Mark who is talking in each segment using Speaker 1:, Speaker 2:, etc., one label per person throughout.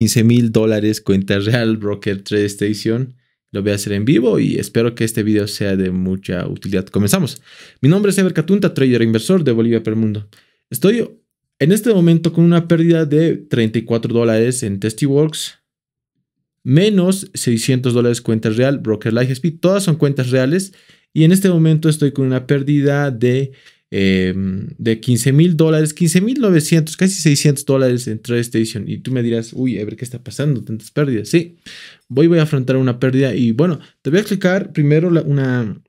Speaker 1: 15 mil dólares cuenta real broker Trade Station. Lo voy a hacer en vivo y espero que este video sea de mucha utilidad. Comenzamos. Mi nombre es Ever Catunta, trader inversor de Bolivia para el mundo. Estoy en este momento con una pérdida de 34 dólares en Testiworks, menos 600 dólares cuenta real, Broker Life Speed. Todas son cuentas reales y en este momento estoy con una pérdida de eh, de 15 mil dólares, 15 mil 900, casi 600 dólares esta edición Y tú me dirás, uy, a ver qué está pasando, tantas pérdidas. Sí, voy, voy a afrontar una pérdida. Y bueno, te voy a explicar primero una,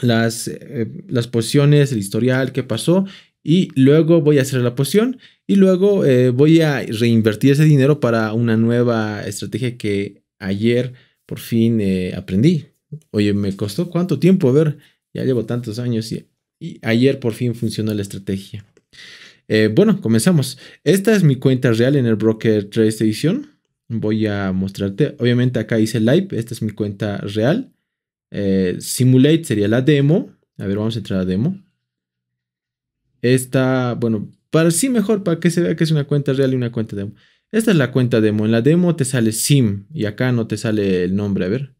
Speaker 1: las, eh, las posiciones, el historial, qué pasó. Y luego voy a hacer la posición y luego eh, voy a reinvertir ese dinero para una nueva estrategia que ayer por fin aprendí. Oye, me costó cuánto tiempo, a ver, ya llevo tantos años y y ayer por fin funcionó la estrategia. Eh, bueno, comenzamos. Esta es mi cuenta real en el broker edición Voy a mostrarte. Obviamente acá dice live. Esta es mi cuenta real. Eh, simulate sería la demo. A ver, vamos a entrar a demo. Esta, bueno, para sí mejor, para que se vea que es una cuenta real y una cuenta demo. Esta es la cuenta demo. En la demo te sale sim y acá no te sale el nombre. A ver.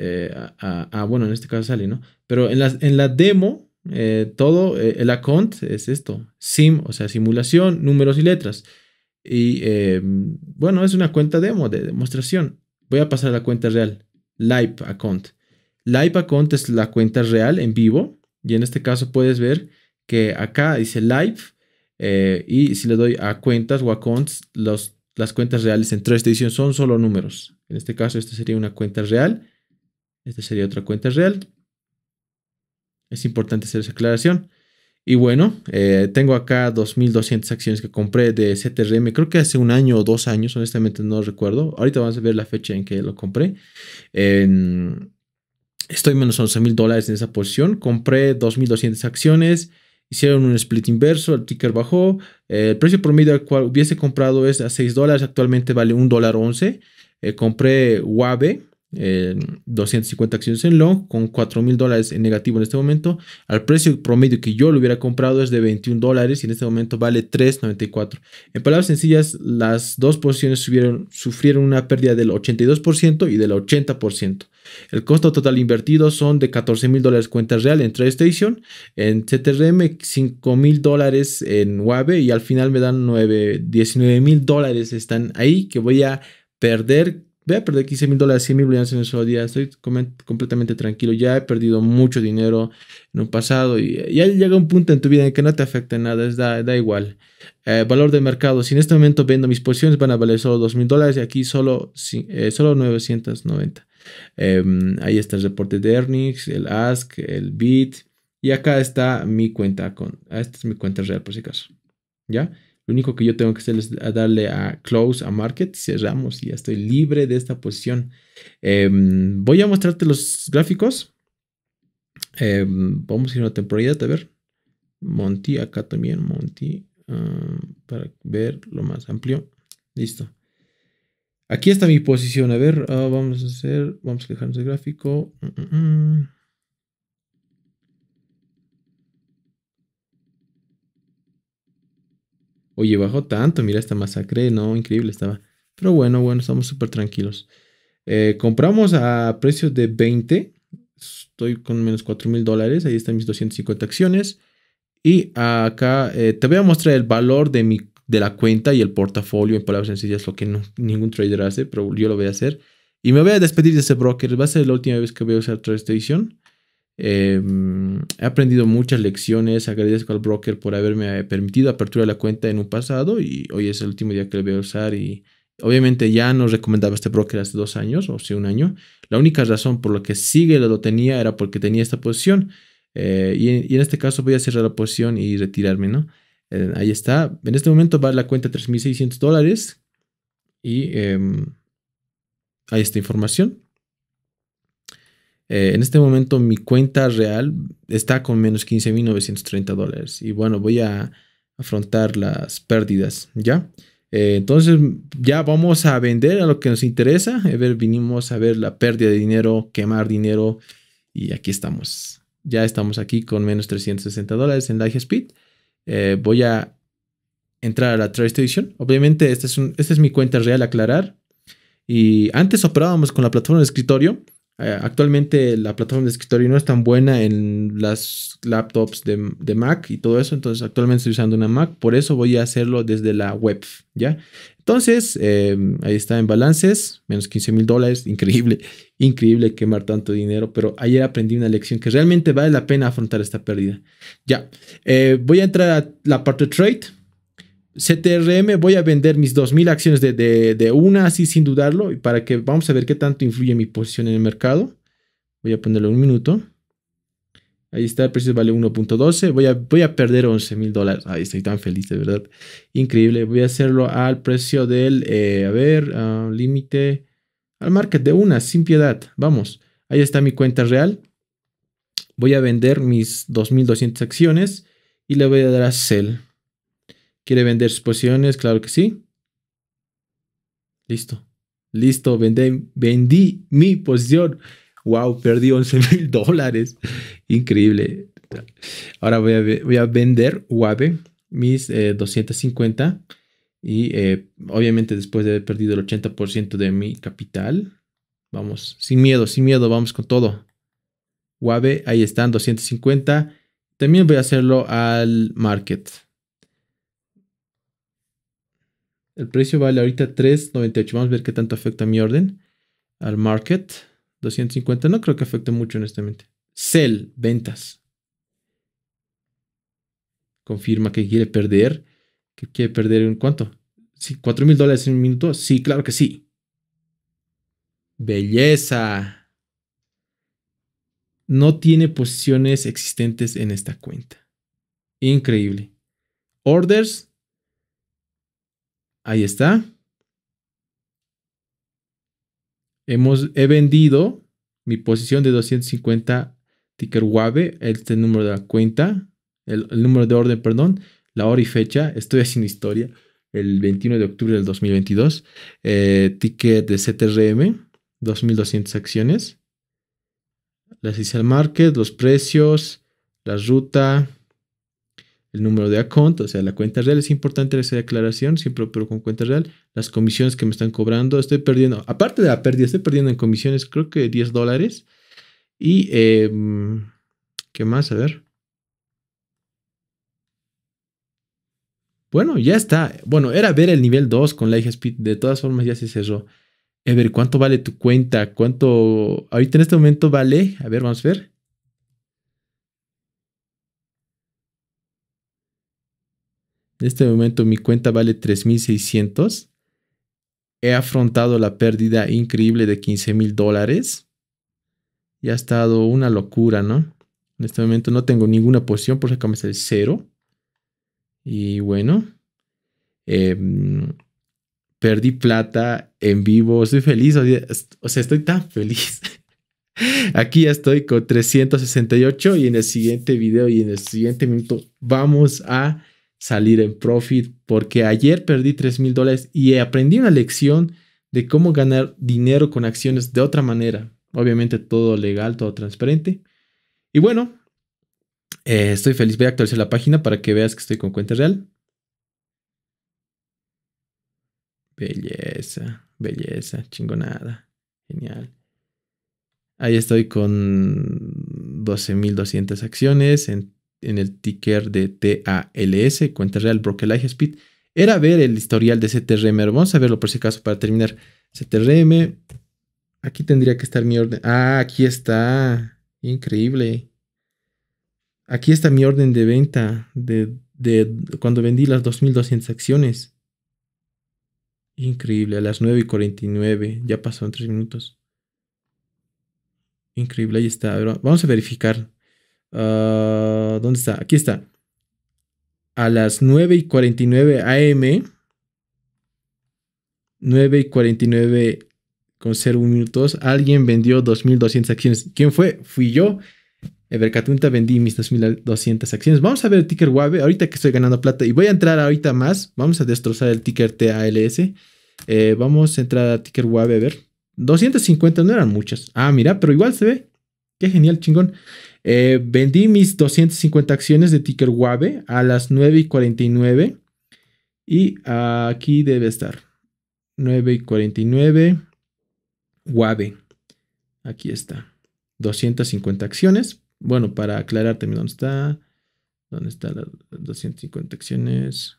Speaker 1: Eh, a, bueno, en este caso sale ¿no? Pero en la, en la demo, eh, todo, eh, el account es esto, sim, o sea, simulación, números y letras. Y em, bueno, es una cuenta demo de demostración. Voy a pasar a la cuenta real, live account. Live account es la cuenta real en vivo. Y en este caso puedes ver que acá dice live. y si le doy a cuentas o accounts, los, las cuentas reales en esta edición son solo números. En este caso, esta sería una cuenta real esta sería otra cuenta real. Es importante hacer esa aclaración. Y bueno, eh, tengo acá 2.200 acciones que compré de CTRM, creo que hace un año o dos años, honestamente no recuerdo. Ahorita vamos a ver la fecha en que lo compré. estoy menos 11.000 dólares en esa porción. Compré 2.200 acciones, hicieron un split inverso, el ticker bajó. Eh, el precio promedio al cual hubiese comprado es a 6 dólares, actualmente vale 1 dólar 11. Eh, compré Wave. 250 eh, acciones en long con 4 mil dólares en negativo en este momento. Al precio promedio que yo lo hubiera comprado es de 21 dólares y en este momento vale 3.94. En palabras sencillas, las dos posiciones sufrieron una pérdida del 82% y del 80%. El costo total invertido son de 14 mil dólares cuenta real en TradeStation, en CTRM 5 mil dólares en Wave y al final me dan 9, 19 mil dólares están ahí que voy a perder voy a perder 15 mil dólares, 100 mil en un solo día, estoy completamente tranquilo, ya he perdido mucho dinero en un pasado y eh, ya llega un punto en tu vida en que no te afecta nada, es da, da, igual. Eh, valor de mercado, si en este momento vendo mis posiciones van a valer solo 2 mil dólares y aquí solo, eh, solo 990. Em, ahí está el reporte de earnings, el ask, el bid y acá está mi cuenta con, ah, esta es mi cuenta real por si acaso, ¿ya? Lo único que yo tengo que hacer es darle a close a market, cerramos y ya estoy libre de esta posición. Em, voy a mostrarte los gráficos. Em, vamos a ir a una temporalidad, a ver. Monty, acá también, Monty, ah, para ver lo más amplio. Listo. Aquí está mi posición. A ver, ah, vamos a hacer, vamos a dejarnos el gráfico. Mm, mm, mm. Oye, bajó tanto, mira esta masacre, no, increíble estaba. Pero bueno, bueno, estamos súper tranquilos. Eh, compramos a precios de 20. Estoy con menos 4 mil dólares. Ahí están mis 250 acciones. Y acá eh, te voy a mostrar el valor de, mi, de la cuenta y el portafolio en palabras sencillas, lo que ningún trader hace, pero yo lo voy a hacer. Y me voy a despedir de ese broker. Va a ser la última vez que voy a usar Station. Em, he aprendido muchas lecciones. Agradezco al broker por haberme eh, permitido apertura de la cuenta en un pasado y hoy es el último día que le voy a usar y obviamente ya no recomendaba este broker hace dos años o sea un año. La única razón por la que sigue lo tenía era porque tenía esta posición eh, y, en, este caso voy a cerrar la posición y retirarme, ¿no? Eh, ahí está. En este momento va la cuenta 3.600 dólares y em, ahí está información. Eh, en este momento mi cuenta real está con menos 15.930 dólares. Y bueno, voy a afrontar las pérdidas, ¿ya? Eh, entonces ya vamos a vender a lo que nos interesa. ver, vinimos a ver la pérdida de dinero, quemar dinero y aquí estamos. Ya estamos aquí con menos 360 dólares en Live Speed. Eh, voy a entrar a la Trade Obviamente esta es, esta es mi cuenta real, aclarar. Y antes operábamos con la plataforma de escritorio eh, actualmente la plataforma de escritorio no es tan buena en las laptops de, Mac y todo eso, entonces actualmente estoy usando una Mac, por eso voy a hacerlo desde la web, ¿ya? Entonces, em, ahí está en balances, menos 15 mil dólares, increíble, increíble quemar tanto dinero, pero ayer aprendí una lección que realmente vale la pena afrontar esta pérdida. Ya, eh, voy a entrar a la parte de trade, CTRM, voy a vender mis 2.000 acciones de, una así sin dudarlo, para que vamos a ver qué tanto influye mi posición en el mercado. Voy a ponerle un minuto. Ahí está, el precio vale 1.12. Voy a, voy a perder 11 mil dólares. Ahí estoy tan feliz, de verdad. Increíble. Voy a hacerlo al precio del, eh, a ver, ah, límite, al market de una, sin piedad. Vamos. Ahí está mi cuenta real. Voy a vender mis 2.200 acciones y le voy a dar a sell. ¿Quiere vender sus posiciones? Claro que sí. Listo. Listo, vendí, vendí mi posición. Wow, perdí 11 mil dólares. Increíble. Ahora voy a, voy a vender Wave mis 250 eh, y eh, obviamente después de haber perdido el 80% de mi capital, vamos, sin miedo, sin miedo, vamos con todo. Wabe. ahí están, 250. También voy a hacerlo al market. El precio vale ahorita 3.98. Vamos a ver qué tanto afecta mi orden. Al market, 250. No creo que afecte mucho, honestamente. Sell, ventas. Confirma que quiere perder. ¿Que quiere perder en cuánto? ¿Sí, ¿4 mil dólares en un minuto? Sí, claro que sí. Belleza. No tiene posiciones existentes en esta cuenta. Increíble. Orders, Ahí está. Hemos, he vendido mi posición de 250 ticker Wave, este número de la cuenta, el, número de orden, perdón, la hora y fecha. Estoy haciendo historia. El 21 de octubre del 2022. Eh, ticket de CTRM, 2200 acciones. Las hice al market, los precios, la ruta, el número de account, o sea, la cuenta real. Es importante esa declaración, siempre pero con cuenta real. Las comisiones que me están cobrando, estoy perdiendo, aparte de la pérdida, estoy perdiendo en comisiones, creo que 10 dólares. Y, em, ¿qué más? A ver. Bueno, ya está. Bueno, era ver el nivel 2 con la speed, De todas formas, ya se cerró. A ver, ¿cuánto vale tu cuenta? ¿Cuánto? Ahorita en este momento vale. A ver, vamos a ver. En este momento mi cuenta vale 3600. He afrontado la pérdida increíble de $15,000. mil dólares. Y ha estado una locura, ¿no? En este momento no tengo ninguna posición, por eso acá me sale cero. Y bueno, em, perdí plata en vivo, estoy feliz, o sea, estoy tan feliz. Aquí ya estoy con 368 y en el siguiente video y en el siguiente minuto vamos a salir en profit porque ayer perdí 3 mil dólares y aprendí una lección de cómo ganar dinero con acciones de otra manera. Obviamente todo legal, todo transparente. Y bueno, eh, estoy feliz. Voy a actualizar la página para que veas que estoy con cuenta real. Belleza, belleza, chingonada. Genial. Ahí estoy con 12.200 acciones en el ticker de TALS, cuenta real Broker Speed, era ver el historial de CTRM. pero vamos a verlo por si acaso para terminar. CTRM. Aquí tendría que estar mi orden. Ah, aquí está. Increíble. Aquí está mi orden de venta de, de cuando vendí las 2200 acciones. Increíble, a las 9 y 49. Ya pasaron 3 minutos. Increíble, ahí está. Vamos a verificar. Ah, ¿Dónde está? Aquí está. A las 9 y 49 AM. 9 y 49 con 0 minutos. Alguien vendió 2.200 acciones. ¿Quién fue? Fui yo. Evercatunta vendí mis 2.200 acciones. Vamos a ver el ticker Wave. Ahorita que estoy ganando plata. Y voy a entrar ahorita más. Vamos a destrozar el ticker TALS. Eh, vamos a entrar a ticker Wave a ver. 250 no eran muchas. Ah, mira, pero igual se ve. Qué genial, chingón. Eh, vendí mis 250 acciones de Ticker Wave a las 9 y 49. Y aquí debe estar. 9 y 49. Wave. Aquí está. 250 acciones. Bueno, para aclararte dónde está. ¿Dónde están las 250 acciones?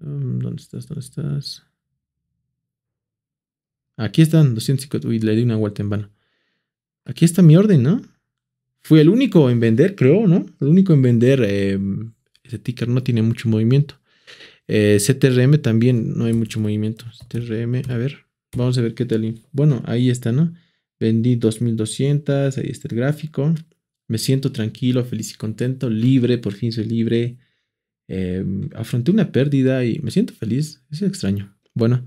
Speaker 1: Mm, ¿Dónde estás? ¿Dónde estás? Aquí están 250. Uy, le di una vuelta en vano. Aquí está mi orden, ¿no? Fui el único en vender, creo, ¿no? El único en vender. Eh, ese ticker no tiene mucho movimiento. Eh, CTRM también no hay mucho movimiento. CTRM, a ver, vamos a ver qué tal. Bueno, ahí está, ¿no? Vendí 2200, ahí está el gráfico. Me siento tranquilo, feliz y contento, libre, por fin soy libre. Eh, afronté una pérdida y me siento feliz. Es extraño. Bueno,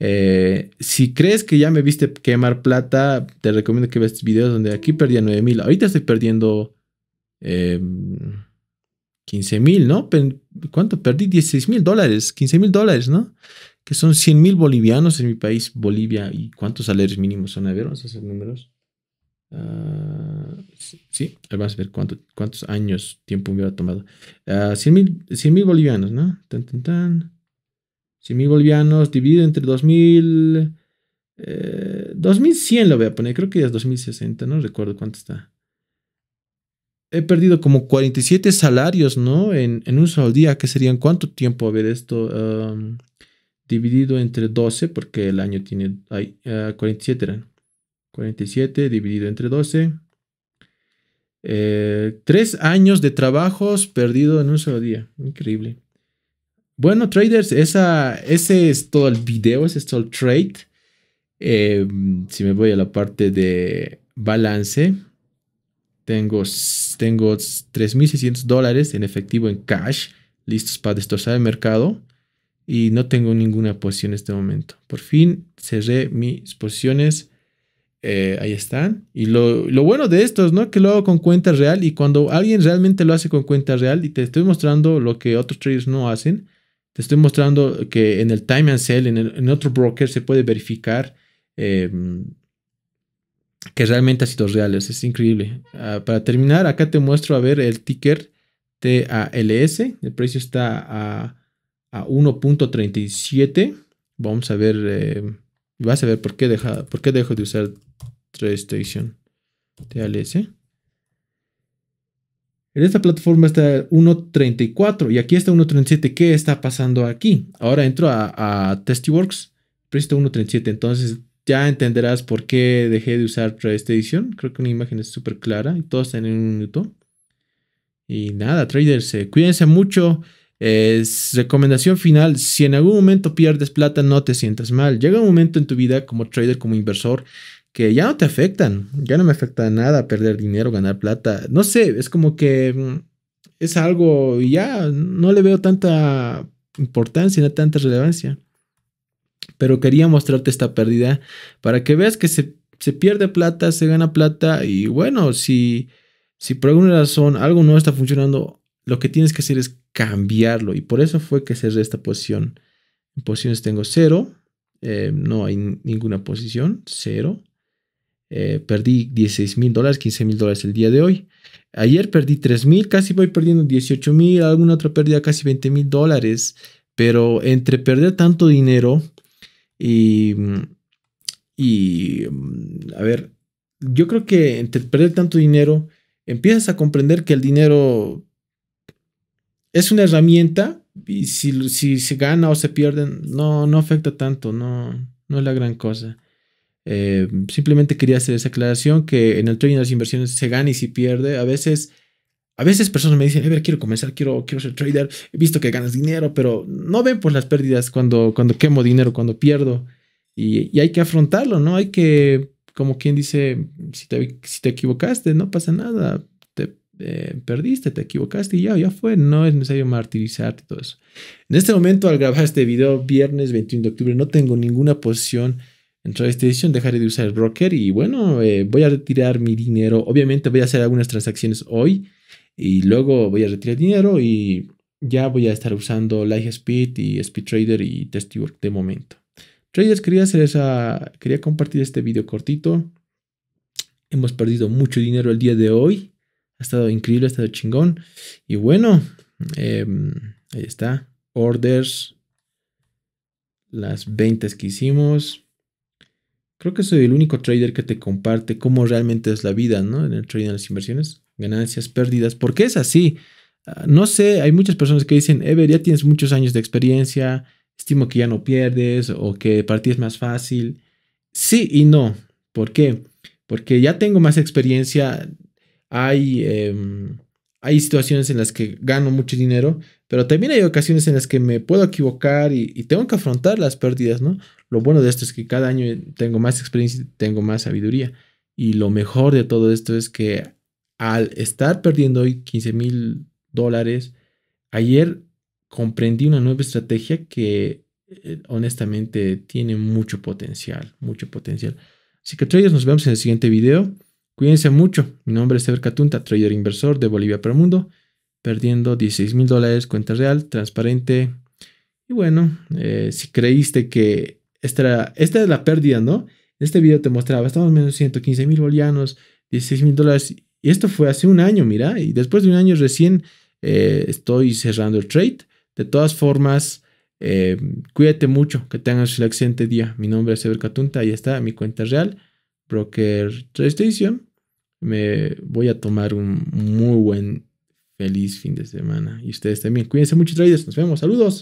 Speaker 1: eh, si crees que ya me viste quemar plata, te recomiendo que veas videos donde aquí perdí 9 mil. Ahorita estoy perdiendo 15 em, mil, ¿no? ¿Cuánto perdí? 16 mil dólares, 15 mil dólares, ¿no? Que son 100 mil bolivianos en mi país, Bolivia. ¿Y cuántos salarios mínimos son? A ver, vamos a hacer números. Ah, sí, vamos a ver cuánto, cuántos años, tiempo hubiera tomado. 100 ah, mil bolivianos, ¿no? Tan, tan, tan. 100.000 bolivianos dividido entre 2.000... 2.100 eh, lo voy a poner, creo que es 2.060, no recuerdo cuánto está. He perdido como 47 salarios, ¿no? En, un solo día, que serían cuánto tiempo, a ver esto, um, dividido entre 12, porque el año tiene, hay 47 eh, eran. 47 dividido entre 12. Eh, tres años de trabajos perdido en un solo día. Increíble. Bueno, traders, esa, ese es todo el video, ese es todo el trade. Em, si me voy a la parte de balance, tengo, tengo 3.600 dólares en efectivo en cash, listos para destrozar el mercado. Y no tengo ninguna posición en este momento. Por fin cerré mis posiciones. Eh, ahí están. Y lo, lo, bueno de esto es ¿no? que lo hago con cuenta real y cuando alguien realmente lo hace con cuenta real y te estoy mostrando lo que otros traders no hacen, te estoy mostrando que en el time and sell, en, otro broker, se puede verificar em, que realmente ha sido real. Es increíble. Ah, para terminar, acá te muestro a ver el ticker TALS. El precio está a, 1.37. Vamos a ver. Eh, vas a ver por qué por qué dejo de usar TradeStation Station en esta plataforma está 1.34 y aquí está 1.37. ¿Qué está pasando aquí? Ahora entro a, a Testiworks, presto 1.37. Entonces ya entenderás por qué dejé de usar esta edición. Creo que una imagen es súper clara y todos está en un minuto. Y nada, traders, eh, cuídense mucho. Es recomendación final, si en algún momento pierdes plata, no te sientas mal. Llega un momento en tu vida como trader, como inversor, que ya no te afectan, ya no me afecta nada perder dinero, ganar plata, no sé, es como que mm, es algo ya no le veo tanta importancia, no tanta relevancia. Pero quería mostrarte esta pérdida para que veas que se, pierde plata, se gana plata y bueno, si, si por alguna razón algo no está funcionando, lo que tienes que hacer es cambiarlo y por eso fue que cerré esta posición. En posiciones tengo cero, eh, no hay ninguna posición, cero. Eh, perdí 16 mil dólares, 15 mil dólares el día de hoy. Ayer perdí 3 mil, casi voy perdiendo 18 mil, alguna otra pérdida casi 20 mil dólares. Pero entre perder tanto dinero y, y, a ver, yo creo que entre perder tanto dinero, empiezas a comprender que el dinero es una herramienta y si, si se gana o se pierde no, no afecta tanto, no, no es la gran cosa. Eh, simplemente quería hacer esa aclaración que en el trading las inversiones se gana y se pierde. A veces, a veces personas me dicen, ver, quiero comenzar, quiero, quiero ser trader, he visto que ganas dinero, pero no ven por pues, las pérdidas cuando, cuando quemo dinero, cuando pierdo. Y, hay que afrontarlo, ¿no? Hay que, como quien dice, si te, si te equivocaste, no pasa nada. te eh, perdiste, te equivocaste y ya, ya fue. No es necesario martirizarte todo eso. En este momento, al grabar este video, viernes 21 de octubre, no tengo ninguna posición esta edición dejaré de usar el broker y bueno, eh, voy a retirar mi dinero. Obviamente voy a hacer algunas transacciones hoy y luego voy a retirar dinero y ya voy a estar usando Speed y Trader y Testwork de momento. Traders, quería hacer esa, quería compartir este video cortito. Hemos perdido mucho dinero el día de hoy. Ha estado increíble, ha estado chingón. Y bueno, em, ahí está. Orders. Las ventas que hicimos. Creo que soy el único trader que te comparte cómo realmente es la vida, ¿no? En el trading de las inversiones, ganancias, pérdidas, ¿Por qué es así. Ah, no sé, hay muchas personas que dicen, Ever, ya tienes muchos años de experiencia, estimo que ya no pierdes o que partir es más fácil. Sí y no. ¿Por qué? Porque ya tengo más experiencia, hay em, hay situaciones en las que gano mucho dinero, pero también hay ocasiones en las que me puedo equivocar y, tengo que afrontar las pérdidas, ¿no? Lo bueno de esto es que cada año tengo más experiencia, tengo más sabiduría. Y lo mejor de todo esto es que al estar perdiendo hoy 15 mil dólares, ayer comprendí una nueva estrategia que eh, honestamente tiene mucho potencial, mucho potencial. Así que traders, nos vemos en el siguiente video. Cuídense mucho. Mi nombre es Ever Catunta, trader inversor de Bolivia para el mundo, perdiendo 16 mil dólares, cuenta real, transparente. Y bueno, eh, si creíste que esta, esta es la pérdida, ¿no? En este video te mostraba, estamos menos 115 mil bolivianos, 16 mil dólares. Y esto fue hace un año, mira. Y después de un año recién eh, estoy cerrando el trade. De todas formas, eh, cuídate mucho, que tengas el excelente día. Mi nombre es Ever Catunta, ahí está mi cuenta real, Broker TradeStation. Me voy a tomar un muy buen, feliz fin de semana. Y ustedes también. Cuídense mucho, traders. Nos vemos. Saludos.